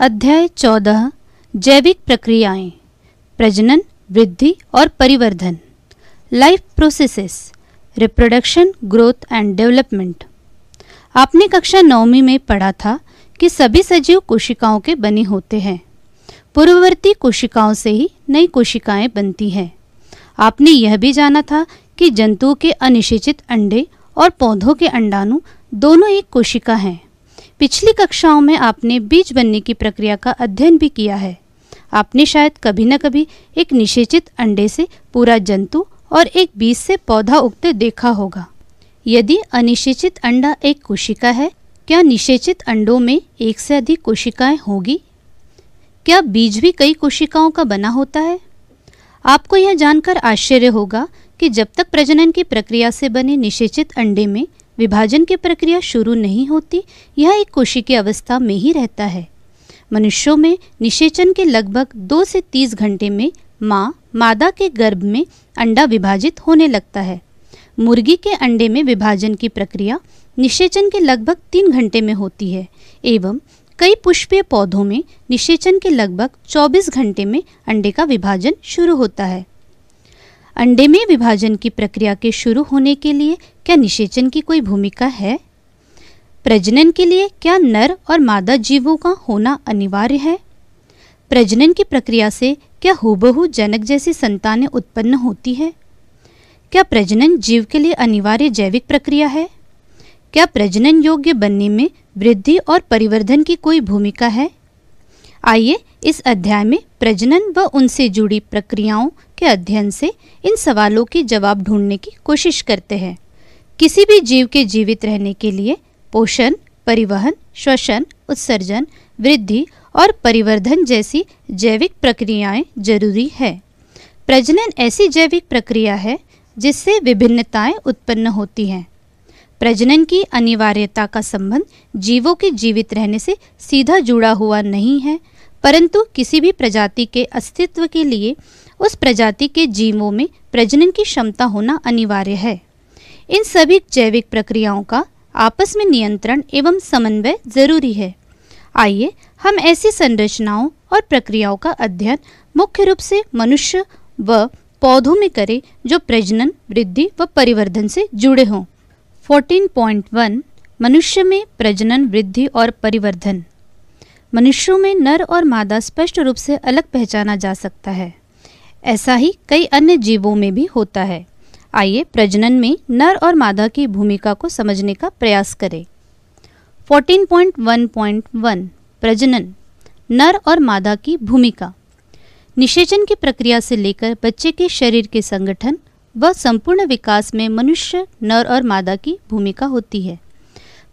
अध्याय चौदह जैविक प्रक्रियाएं प्रजनन वृद्धि और परिवर्धन life processes reproduction growth and development आपने कक्षा नौवीं में पढ़ा था कि सभी सजीव कोशिकाओं के बने होते हैं पूर्ववर्ती कोशिकाओं से ही नई कोशिकाएं बनती हैं आपने यह भी जाना था कि जंतुओं के अनिषेचित अंडे और पौधों के अंडाणु दोनों एक कोशिका हैं पिछली कक्षाओं में आपने बीज बनने की प्रक्रिया का अध्ययन भी किया है आपने शायद कभी न कभी एक निषेचित अंडे से पूरा जंतु और एक बीज से पौधा उगते देखा होगा यदि अनिषेचित अंडा एक कोशिका है क्या निषेचित अंडों में एक से अधिक कोशिकाएं होगी क्या बीज भी कई कोशिकाओं का बना होता है आपको यह जानकर आश्चर्य होगा कि जब तक प्रजनन की प्रक्रिया से बने निषेचित अंडे में विभाजन की प्रक्रिया शुरू नहीं होती यह एक कोशिकीय अवस्था में ही रहता है मनुष्यों में निषेचन के लगभग दो से तीस घंटे में माँ मादा के गर्भ में अंडा विभाजित होने लगता है मुर्गी के अंडे में विभाजन की प्रक्रिया निषेचन के लगभग तीन घंटे में होती है एवं कई पुष्पीय पौधों में निषेचन के लगभग 24 घंटे में अंडे का विभाजन शुरू होता है अंडे में विभाजन की प्रक्रिया के शुरू होने के लिए क्या निषेचन की कोई भूमिका है प्रजनन के लिए क्या नर और मादा जीवों का होना अनिवार्य है प्रजनन की प्रक्रिया से क्या हुबहु जनक जैसी संतानें उत्पन्न होती है क्या प्रजनन जीव के लिए अनिवार्य जैविक प्रक्रिया है क्या प्रजनन योग्य बनने में वृद्धि और परिवर्धन की कोई भूमिका है आइए इस अध्याय में प्रजनन व उनसे जुड़ी प्रक्रियाओं के अध्ययन से इन सवालों के जवाब ढूंढने की कोशिश करते हैं किसी भी जीव के जीवित रहने के लिए पोषण परिवहन श्वसन उत्सर्जन वृद्धि और परिवर्धन जैसी जैविक प्रक्रियाएं जरूरी है प्रजनन ऐसी जैविक प्रक्रिया है जिससे विभिन्नताएं उत्पन्न होती हैं प्रजनन की अनिवार्यता का संबंध जीवों के जीवित रहने से सीधा जुड़ा हुआ नहीं है परंतु किसी भी प्रजाति के अस्तित्व के लिए उस प्रजाति के जीवों में प्रजनन की क्षमता होना अनिवार्य है इन सभी जैविक प्रक्रियाओं का आपस में नियंत्रण एवं समन्वय जरूरी है आइए हम ऐसी संरचनाओं और प्रक्रियाओं का अध्ययन मुख्य रूप से मनुष्य व पौधों में करें जो प्रजनन वृद्धि व परिवर्धन से जुड़े हों 14.1 मनुष्य में प्रजनन वृद्धि और परिवर्धन मनुष्यों में नर और मादा स्पष्ट रूप से अलग पहचाना जा सकता है ऐसा ही कई अन्य जीवों में भी होता है आइए प्रजनन में नर और मादा की भूमिका को समझने का प्रयास करें 14.1.1 प्रजनन नर और मादा की भूमिका निषेचन की प्रक्रिया से लेकर बच्चे के शरीर के संगठन व संपूर्ण विकास में मनुष्य नर और मादा की भूमिका होती है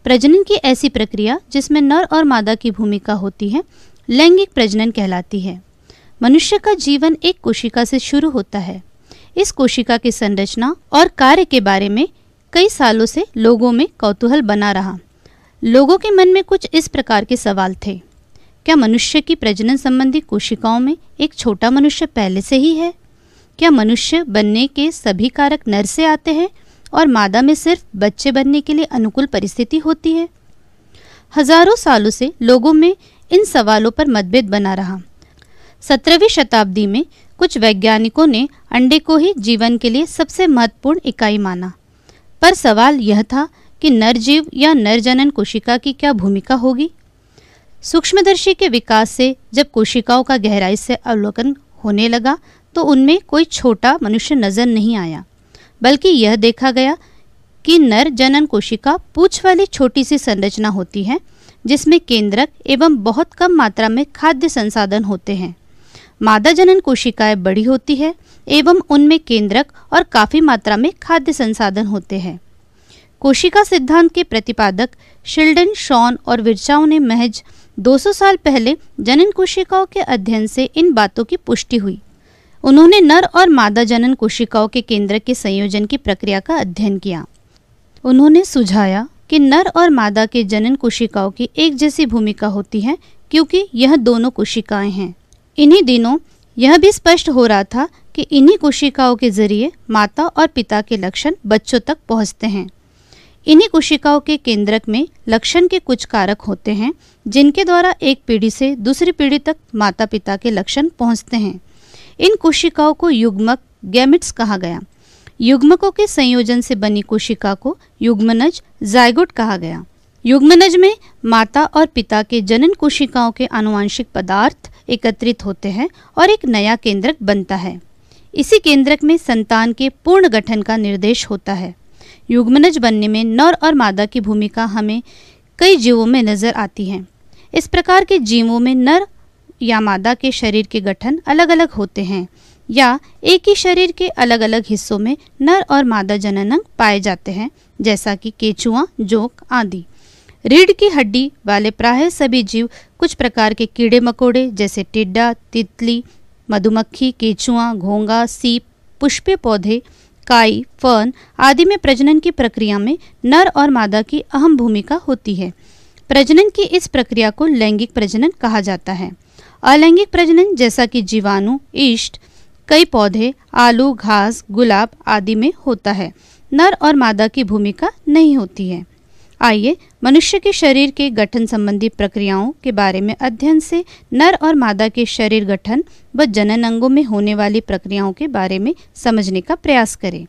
प्रजनन की ऐसी प्रक्रिया जिसमें नर और मादा की भूमिका होती है लैंगिक प्रजनन कहलाती है मनुष्य का जीवन एक कोशिका से शुरू होता है इस कोशिका की संरचना और कार्य के बारे में कई सालों से लोगों में कौतूहल बना रहा लोगों के मन में कुछ इस प्रकार के सवाल थे क्या मनुष्य की प्रजनन संबंधी कोशिकाओं में एक छोटा मनुष्य पहले से ही है क्या मनुष्य बनने के सभी कारक नर से आते हैं और मादा में सिर्फ बच्चे बनने के लिए अनुकूल परिस्थिति होती है हजारों सालों से लोगों में इन सवालों पर मतभेद बना रहा सत्रहवीं शताब्दी में कुछ वैज्ञानिकों ने अंडे को ही जीवन के लिए सबसे महत्वपूर्ण इकाई माना पर सवाल यह था कि नर जीव या नर जनन कोशिका की क्या भूमिका होगी सूक्ष्मदर्शी के विकास से जब कोशिकाओं का गहराई से अवलोकन होने लगा तो उनमें कोई छोटा मनुष्य नजर नहीं आया बल्कि यह देखा गया कि नर जनन कोशिका पूछ वाली छोटी सी संरचना होती है जिसमें केंद्रक एवं बहुत कम मात्रा में खाद्य संसाधन होते हैं मादा जनन कोशिकाएं बड़ी होती है एवं उनमें केंद्रक और काफ़ी मात्रा में खाद्य संसाधन होते हैं कोशिका सिद्धांत के प्रतिपादक शिल्डन शॉन और विरचाओ ने महज 200 साल पहले जनन कोशिकाओं के अध्ययन से इन बातों की पुष्टि हुई उन्होंने नर और मादा जनन कोशिकाओं के केंद्र के संयोजन की प्रक्रिया का अध्ययन किया उन्होंने सुझाया कि नर और मादा के जनन कोशिकाओं की एक जैसी भूमिका होती है क्योंकि यह दोनों कोशिकाएं हैं इन्हीं दिनों यह भी स्पष्ट हो रहा था कि इन्हीं कोशिकाओं के जरिए माता और पिता के लक्षण बच्चों तक पहुंचते हैं इन्हीं कोशिकाओं के केंद्रक में लक्षण के कुछ कारक होते हैं जिनके द्वारा एक पीढ़ी से दूसरी पीढ़ी तक माता पिता के लक्षण पहुंचते हैं इन कोशिकाओं को युग्मक गैमिट्स कहा गया युग्मकों के संयोजन से बनी कोशिका को युग्मनज जायगुट कहा गया युग्मनज में माता और पिता के जनन कोशिकाओं के आनुवांशिक पदार्थ एकत्रित होते हैं और एक नया केंद्रक बनता है इसी केंद्रक में संतान के पूर्ण गठन का निर्देश होता है युग्मनज बनने में नर और मादा की भूमिका हमें कई जीवों में नजर आती है इस प्रकार के जीवों में नर या मादा के शरीर के गठन अलग अलग होते हैं या एक ही शरीर के अलग अलग हिस्सों में नर और मादा जननंग पाए जाते हैं जैसा कि केचुआ जोंक आदि रीढ़ की हड्डी वाले प्राय सभी जीव कुछ प्रकार के कीड़े मकोड़े जैसे टिड्डा तितली मधुमक्खी केचुआ घोंगा सीप पुष्पे पौधे काई फर्न आदि में प्रजनन की प्रक्रिया में नर और मादा की अहम भूमिका होती है प्रजनन की इस प्रक्रिया को लैंगिक प्रजनन कहा जाता है अलैंगिक प्रजनन जैसा कि जीवाणु ईष्ट कई पौधे आलू घास गुलाब आदि में होता है नर और मादा की भूमिका नहीं होती है आइए मनुष्य के शरीर के गठन संबंधी प्रक्रियाओं के बारे में अध्ययन से नर और मादा के शरीर गठन व जनन अंगों में होने वाली प्रक्रियाओं के बारे में समझने का प्रयास करें